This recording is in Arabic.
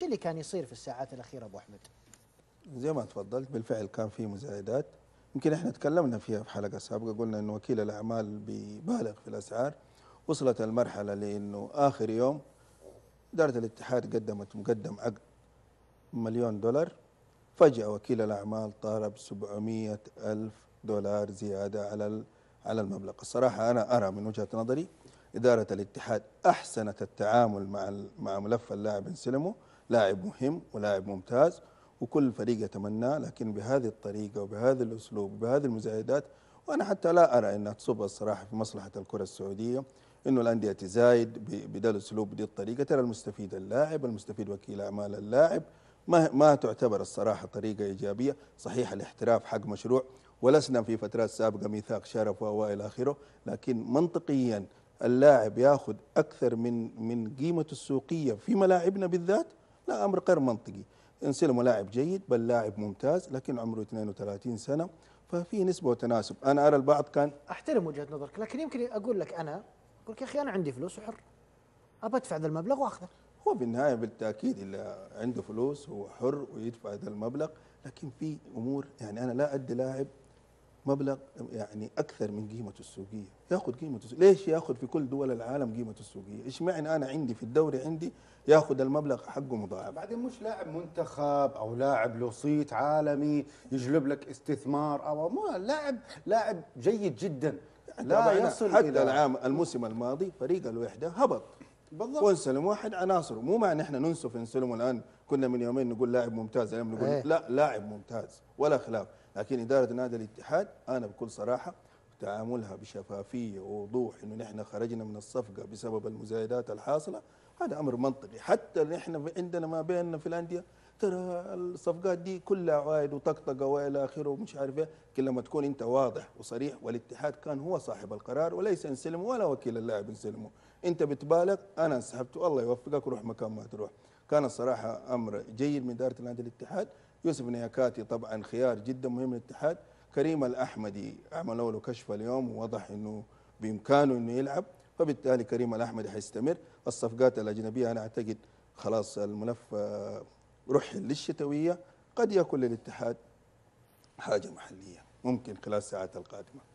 شو اللي كان يصير في الساعات الأخيرة أبو أحمد؟ زي ما تفضلت بالفعل كان في مزايدات يمكن احنا تكلمنا فيها في حلقة سابقة قلنا انه وكيل الأعمال بيبالغ في الأسعار وصلت المرحلة لأنه آخر يوم إدارة الاتحاد قدمت مقدم عقد مليون دولار فجأة وكيل الأعمال طالب 700 ألف دولار زيادة على على المبلغ الصراحة أنا أرى من وجهة نظري إدارة الاتحاد أحسنت التعامل مع مع ملف اللاعب انسلمو لاعب مهم ولاعب ممتاز وكل فريق يتمناه لكن بهذه الطريقة وبهذا الأسلوب وبهذه المزايدات وأنا حتى لا أرى أنها تصب الصراحة في مصلحة الكرة السعودية انه الانديه تزايد بدا الاسلوب بهذه الطريقه ترى المستفيد اللاعب المستفيد وكيل اعمال اللاعب ما ما تعتبر الصراحه طريقه ايجابيه صحيح الاحتراف حق مشروع ولسنا في فترات سابقه ميثاق شرف والى اخره لكن منطقيا اللاعب ياخذ اكثر من من قيمته السوقيه في ملاعبنا بالذات لا امر غير منطقي انسلمو لاعب جيد بل لاعب ممتاز لكن عمره 32 سنه ففي نسبه وتناسب انا ارى البعض كان احترم وجهه نظرك لكن يمكن اقول لك انا اقول لك يا اخي انا عندي فلوس وحر ابى ادفع ذا المبلغ واخذه هو في النهايه بالتاكيد اللي عنده فلوس هو حر ويدفع هذا المبلغ لكن في امور يعني انا لا ادي لاعب مبلغ يعني اكثر من قيمته السوقيه ياخذ قيمته ليش ياخذ في كل دول العالم قيمته السوقيه ايش معنى انا عندي في الدوري عندي ياخذ المبلغ حقه مضاعف بعدين مش لاعب منتخب او لاعب له صيت عالمي يجلب لك استثمار او ما لاعب لاعب جيد جدا يعني لا يصل حتى الى العام الموسم الماضي فريق الوحده هبط بالضبط وانسلم واحد عناصره مو معنى احنا ننسف انسلم الان كنا من يومين نقول لاعب ممتاز اليوم نقول ايه. لا لاعب ممتاز ولا خلاف لكن اداره نادي الاتحاد انا بكل صراحه تعاملها بشفافيه ووضوح انه نحن خرجنا من الصفقه بسبب المزايدات الحاصله هذا امر منطقي حتى نحن عندنا ما بيننا في الانديه ترى الصفقات دي كلها عوايد وطقطقه والى اخره ومش عارف ايه لما تكون انت واضح وصريح والاتحاد كان هو صاحب القرار وليس انسلمه ولا وكيل اللاعب انسلمه انت بتبالغ انا انسحبت والله يوفقك روح مكان ما تروح كان الصراحه امر جيد من اداره نادي الاتحاد يوسف نياكاتي طبعا خيار جدا مهم للاتحاد كريم الاحمدي عملوا له كشف اليوم ووضح انه بامكانه انه يلعب فبالتالي كريم الاحمدي حيستمر الصفقات الاجنبيه انا اعتقد خلاص الملف رحل للشتوية قد يكون للاتحاد حاجة محلية ممكن خلال الساعات القادمة